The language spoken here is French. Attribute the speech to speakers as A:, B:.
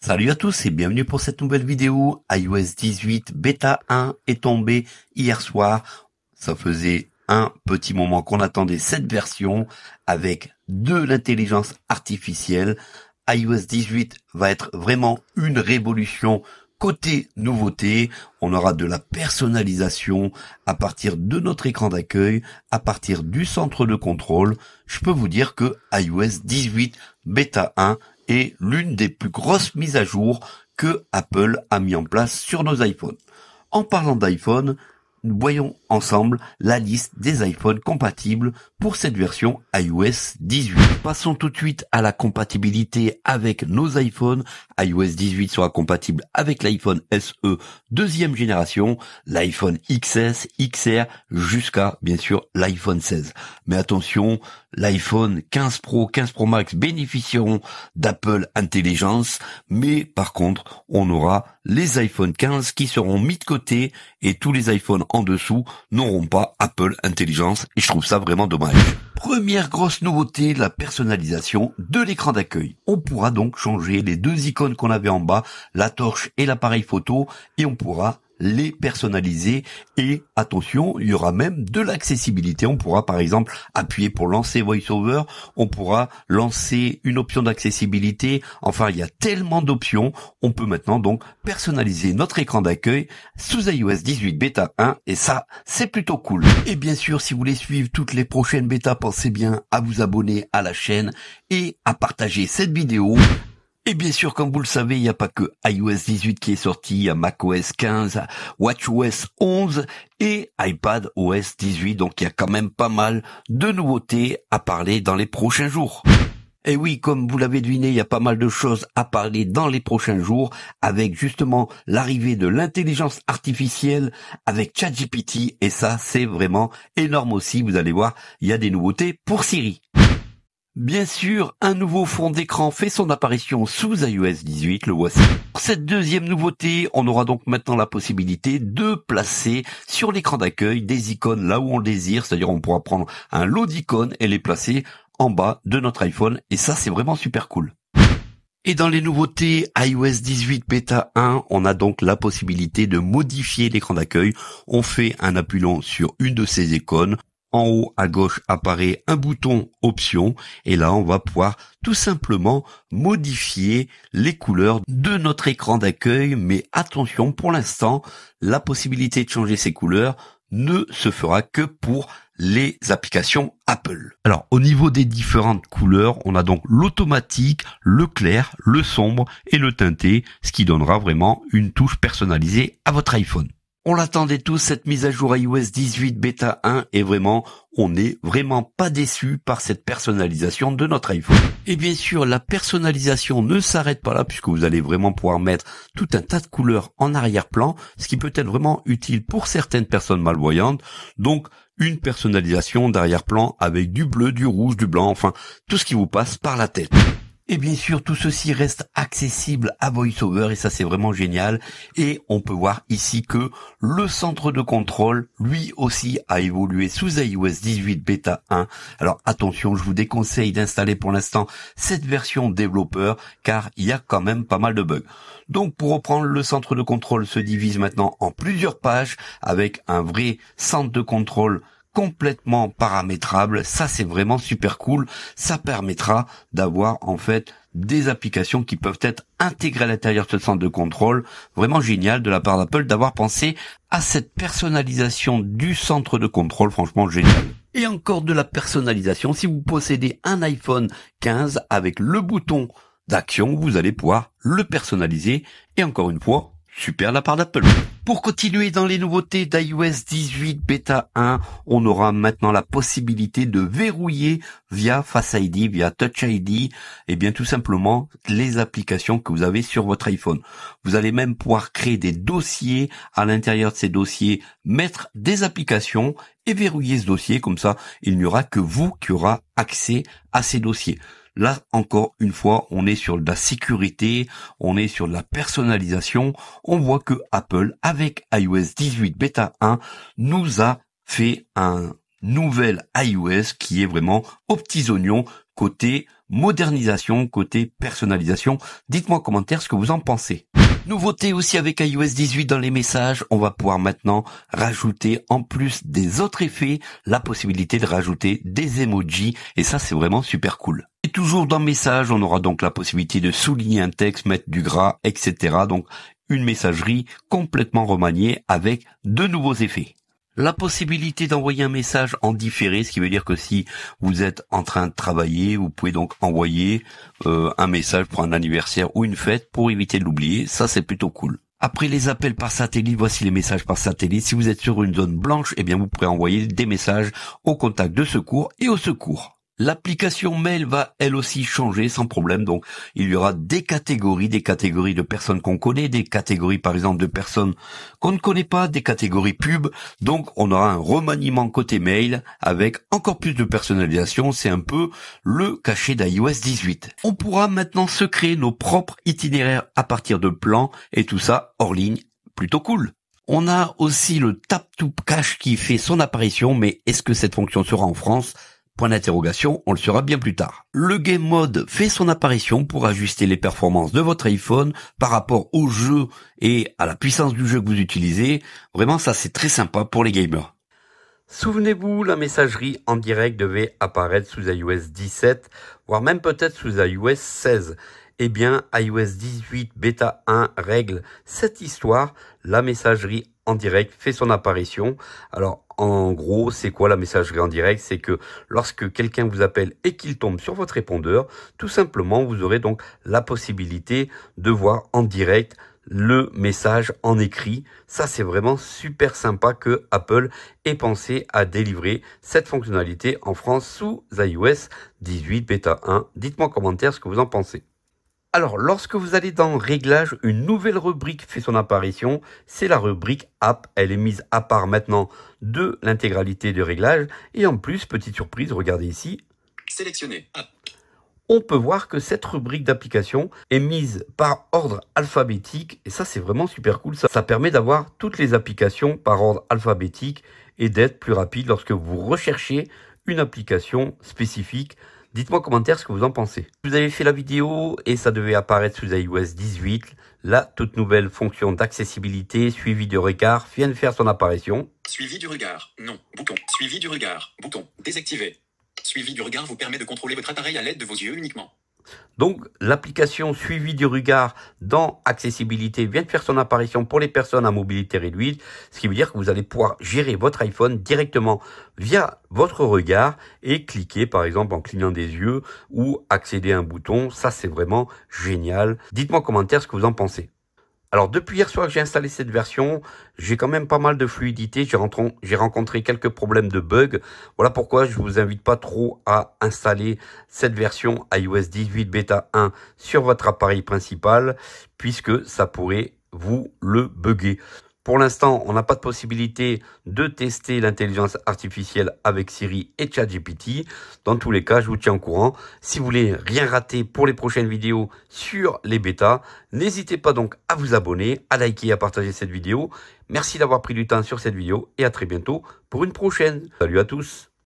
A: Salut à tous et bienvenue pour cette nouvelle vidéo. iOS 18 Beta 1 est tombé hier soir. Ça faisait un petit moment qu'on attendait cette version avec de l'intelligence artificielle. iOS 18 va être vraiment une révolution côté nouveauté. On aura de la personnalisation à partir de notre écran d'accueil, à partir du centre de contrôle. Je peux vous dire que iOS 18 Beta 1 est l'une des plus grosses mises à jour que Apple a mis en place sur nos iPhones. En parlant d'iPhone, voyons ensemble la liste des iPhones compatibles pour cette version iOS 18. Passons tout de suite à la compatibilité avec nos iPhones. iOS 18 sera compatible avec l'iPhone SE deuxième génération, l'iPhone XS, XR, jusqu'à bien sûr l'iPhone 16. Mais attention, l'iPhone 15 Pro, 15 Pro Max bénéficieront d'Apple Intelligence, mais par contre, on aura les iPhone 15 qui seront mis de côté et tous les iPhones en dessous n'auront pas Apple Intelligence et je trouve ça vraiment dommage. Première grosse nouveauté, la personnalisation de l'écran d'accueil. On pourra donc changer les deux icônes qu'on avait en bas, la torche et l'appareil photo, et on pourra les personnaliser et attention, il y aura même de l'accessibilité. On pourra par exemple appuyer pour lancer VoiceOver, on pourra lancer une option d'accessibilité. Enfin, il y a tellement d'options. On peut maintenant donc personnaliser notre écran d'accueil sous iOS 18 bêta 1 et ça, c'est plutôt cool. Et bien sûr, si vous voulez suivre toutes les prochaines bêta pensez bien à vous abonner à la chaîne et à partager cette vidéo et bien sûr, comme vous le savez, il n'y a pas que iOS 18 qui est sorti, il y a macOS 15, WatchOS 11 et iPad OS 18. Donc il y a quand même pas mal de nouveautés à parler dans les prochains jours. Et oui, comme vous l'avez deviné, il y a pas mal de choses à parler dans les prochains jours, avec justement l'arrivée de l'intelligence artificielle avec ChatGPT, et ça c'est vraiment énorme aussi, vous allez voir, il y a des nouveautés pour Siri. Bien sûr, un nouveau fond d'écran fait son apparition sous iOS 18, le voici. Pour cette deuxième nouveauté, on aura donc maintenant la possibilité de placer sur l'écran d'accueil des icônes là où on le désire, c'est-à-dire on pourra prendre un lot d'icônes et les placer en bas de notre iPhone, et ça c'est vraiment super cool. Et dans les nouveautés iOS 18 Beta 1, on a donc la possibilité de modifier l'écran d'accueil. On fait un appui long sur une de ces icônes, en haut à gauche apparaît un bouton option et là on va pouvoir tout simplement modifier les couleurs de notre écran d'accueil mais attention pour l'instant la possibilité de changer ces couleurs ne se fera que pour les applications Apple. Alors au niveau des différentes couleurs, on a donc l'automatique, le clair, le sombre et le teinté, ce qui donnera vraiment une touche personnalisée à votre iPhone. On l'attendait tous, cette mise à jour iOS 18 bêta 1, et vraiment, on n'est vraiment pas déçu par cette personnalisation de notre iPhone. Et bien sûr, la personnalisation ne s'arrête pas là, puisque vous allez vraiment pouvoir mettre tout un tas de couleurs en arrière-plan, ce qui peut être vraiment utile pour certaines personnes malvoyantes. Donc, une personnalisation d'arrière-plan avec du bleu, du rouge, du blanc, enfin, tout ce qui vous passe par la tête. Et bien sûr, tout ceci reste accessible à VoiceOver et ça c'est vraiment génial. Et on peut voir ici que le centre de contrôle, lui aussi, a évolué sous iOS 18 Beta 1. Alors attention, je vous déconseille d'installer pour l'instant cette version développeur car il y a quand même pas mal de bugs. Donc pour reprendre, le centre de contrôle se divise maintenant en plusieurs pages avec un vrai centre de contrôle complètement paramétrable. Ça, c'est vraiment super cool. Ça permettra d'avoir en fait des applications qui peuvent être intégrées à l'intérieur de ce centre de contrôle. Vraiment génial de la part d'Apple d'avoir pensé à cette personnalisation du centre de contrôle. Franchement, génial et encore de la personnalisation. Si vous possédez un iPhone 15 avec le bouton d'action, vous allez pouvoir le personnaliser et encore une fois, Super la part d'Apple. Pour continuer dans les nouveautés d'iOS 18 Beta 1, on aura maintenant la possibilité de verrouiller via Face ID, via Touch ID, et bien tout simplement les applications que vous avez sur votre iPhone. Vous allez même pouvoir créer des dossiers, à l'intérieur de ces dossiers, mettre des applications et verrouiller ce dossier, comme ça il n'y aura que vous qui aura accès à ces dossiers. Là, encore une fois, on est sur de la sécurité, on est sur la personnalisation. On voit que Apple, avec iOS 18 Beta 1, nous a fait un nouvel iOS qui est vraiment aux petits oignons côté modernisation, côté personnalisation. Dites-moi en commentaire ce que vous en pensez. Nouveauté aussi avec iOS 18 dans les messages, on va pouvoir maintenant rajouter en plus des autres effets la possibilité de rajouter des emojis et ça c'est vraiment super cool. Et toujours dans message, on aura donc la possibilité de souligner un texte, mettre du gras, etc. Donc une messagerie complètement remaniée avec de nouveaux effets la possibilité d'envoyer un message en différé, ce qui veut dire que si vous êtes en train de travailler, vous pouvez donc envoyer euh, un message pour un anniversaire ou une fête pour éviter de l'oublier. Ça, c'est plutôt cool. Après les appels par satellite, voici les messages par satellite. Si vous êtes sur une zone blanche, eh bien, vous pourrez envoyer des messages au contact de secours et au secours. L'application mail va elle aussi changer sans problème. Donc, il y aura des catégories, des catégories de personnes qu'on connaît, des catégories par exemple de personnes qu'on ne connaît pas, des catégories pub. Donc, on aura un remaniement côté mail avec encore plus de personnalisation. C'est un peu le cachet d'iOS 18. On pourra maintenant se créer nos propres itinéraires à partir de plans et tout ça hors ligne. Plutôt cool. On a aussi le tap to cache qui fait son apparition, mais est-ce que cette fonction sera en France Point d'interrogation, on le saura bien plus tard. Le Game Mode fait son apparition pour ajuster les performances de votre iPhone par rapport au jeu et à la puissance du jeu que vous utilisez. Vraiment, ça c'est très sympa pour les gamers. Souvenez-vous, la messagerie en direct devait apparaître sous iOS 17, voire même peut-être sous iOS 16. Eh bien, iOS 18 Beta 1 règle cette histoire. La messagerie direct fait son apparition. Alors en gros, c'est quoi la messagerie en direct C'est que lorsque quelqu'un vous appelle et qu'il tombe sur votre répondeur, tout simplement, vous aurez donc la possibilité de voir en direct le message en écrit. Ça, c'est vraiment super sympa que Apple ait pensé à délivrer cette fonctionnalité en France sous iOS 18 bêta 1. Dites-moi en commentaire ce que vous en pensez. Alors, lorsque vous allez dans Réglages, une nouvelle rubrique fait son apparition. C'est la rubrique App. Elle est mise à part maintenant de l'intégralité de réglages. Et en plus, petite surprise, regardez ici. Sélectionner App. On peut voir que cette rubrique d'application est mise par ordre alphabétique. Et ça, c'est vraiment super cool. ça permet d'avoir toutes les applications par ordre alphabétique et d'être plus rapide lorsque vous recherchez une application spécifique Dites-moi en commentaire ce que vous en pensez. Vous avez fait la vidéo et ça devait apparaître sous iOS 18. La toute nouvelle fonction d'accessibilité suivi du regard vient de faire son apparition. Suivi du regard, non, bouton. Suivi du regard, bouton, désactivé. Suivi du regard vous permet de contrôler votre appareil à l'aide de vos yeux uniquement. Donc l'application suivi du regard dans accessibilité vient de faire son apparition pour les personnes à mobilité réduite, ce qui veut dire que vous allez pouvoir gérer votre iPhone directement via votre regard et cliquer par exemple en clignant des yeux ou accéder à un bouton. Ça c'est vraiment génial. Dites-moi en commentaire ce que vous en pensez. Alors depuis hier soir que j'ai installé cette version, j'ai quand même pas mal de fluidité, j'ai rencontré quelques problèmes de bugs. Voilà pourquoi je vous invite pas trop à installer cette version iOS 18 Beta 1 sur votre appareil principal, puisque ça pourrait vous le bugger. Pour l'instant, on n'a pas de possibilité de tester l'intelligence artificielle avec Siri et ChatGPT. Dans tous les cas, je vous tiens au courant. Si vous voulez rien rater pour les prochaines vidéos sur les bêtas, n'hésitez pas donc à vous abonner, à liker et à partager cette vidéo. Merci d'avoir pris du temps sur cette vidéo et à très bientôt pour une prochaine. Salut à tous